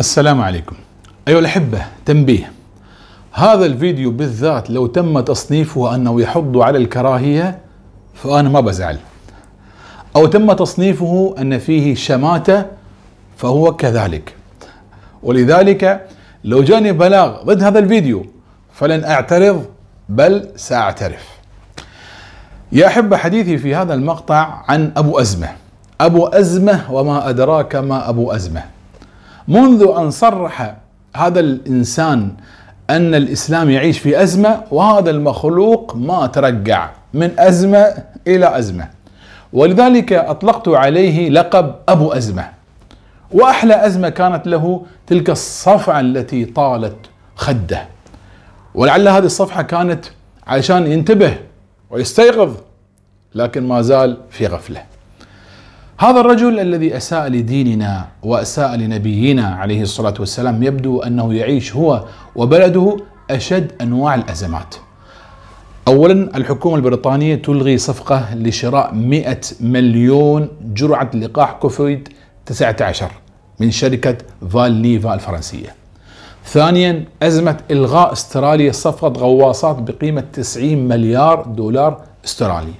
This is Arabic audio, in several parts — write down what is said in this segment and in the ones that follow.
السلام عليكم أيها الأحبة تنبيه هذا الفيديو بالذات لو تم تصنيفه أنه يحض على الكراهية فأنا ما بزعل أو تم تصنيفه أن فيه شماتة فهو كذلك ولذلك لو جاني بلاغ ضد هذا الفيديو فلن أعترض بل سأعترف يا أحبة حديثي في هذا المقطع عن أبو أزمة أبو أزمة وما أدراك ما أبو أزمة منذ أن صرح هذا الإنسان أن الإسلام يعيش في أزمة وهذا المخلوق ما ترجع من أزمة إلى أزمة ولذلك أطلقت عليه لقب أبو أزمة وأحلى أزمة كانت له تلك الصفعة التي طالت خده ولعل هذه الصفحة كانت علشان ينتبه ويستيقظ لكن ما زال في غفله هذا الرجل الذي اساء لديننا واساء لنبينا عليه الصلاه والسلام يبدو انه يعيش هو وبلده اشد انواع الازمات. اولا الحكومه البريطانيه تلغي صفقه لشراء 100 مليون جرعه لقاح كوفيد 19 من شركه فالنيفا الفرنسيه. ثانيا أزمة إلغاء استراليا صفقة غواصات بقيمة 90 مليار دولار استرالي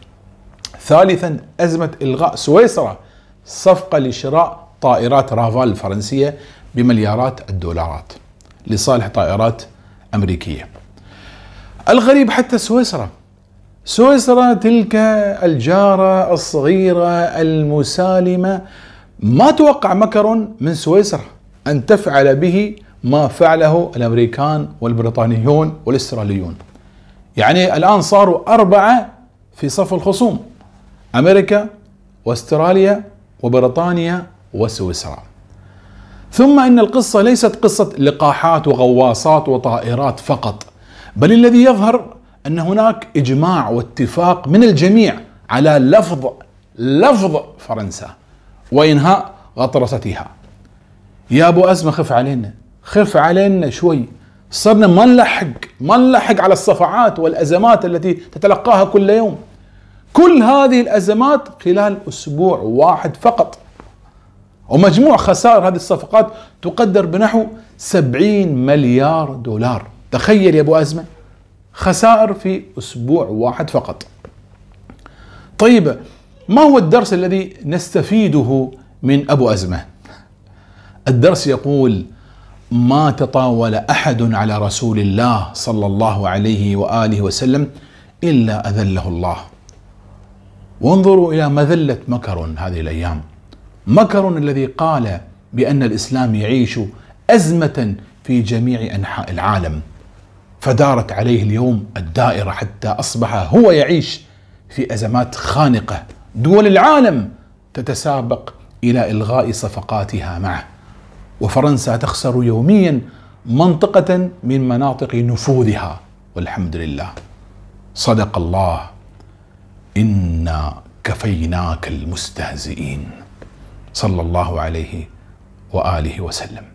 ثالثا أزمة إلغاء سويسرا صفقة لشراء طائرات رافال الفرنسية بمليارات الدولارات لصالح طائرات أمريكية الغريب حتى سويسرا سويسرا تلك الجارة الصغيرة المسالمة ما توقع مكرون من سويسرا أن تفعل به ما فعله الأمريكان والبريطانيون والأستراليون يعني الآن صاروا أربعة في صف الخصوم أمريكا واستراليا وبريطانيا وسويسرا ثم إن القصة ليست قصة لقاحات وغواصات وطائرات فقط بل الذي يظهر أن هناك إجماع واتفاق من الجميع على لفظ لفظ فرنسا وإنهاء غطرستها يا أبو أزمة خف علينا خف علينا شوي صرنا ما نلحق ما نلحق على الصفعات والأزمات التي تتلقاها كل يوم كل هذه الأزمات خلال أسبوع واحد فقط ومجموع خسائر هذه الصفقات تقدر بنحو 70 مليار دولار تخيل يا أبو أزمة خسائر في أسبوع واحد فقط طيب ما هو الدرس الذي نستفيده من أبو أزمة الدرس يقول ما تطاول أحد على رسول الله صلى الله عليه وآله وسلم إلا أذله الله وانظروا إلى مذلة مكرون هذه الأيام مكرون الذي قال بأن الإسلام يعيش أزمة في جميع أنحاء العالم فدارت عليه اليوم الدائرة حتى أصبح هو يعيش في أزمات خانقة دول العالم تتسابق إلى إلغاء صفقاتها معه وفرنسا تخسر يوميا منطقة من مناطق نفوذها والحمد لله صدق الله إنا كفيناك المستهزئين صلى الله عليه وآله وسلم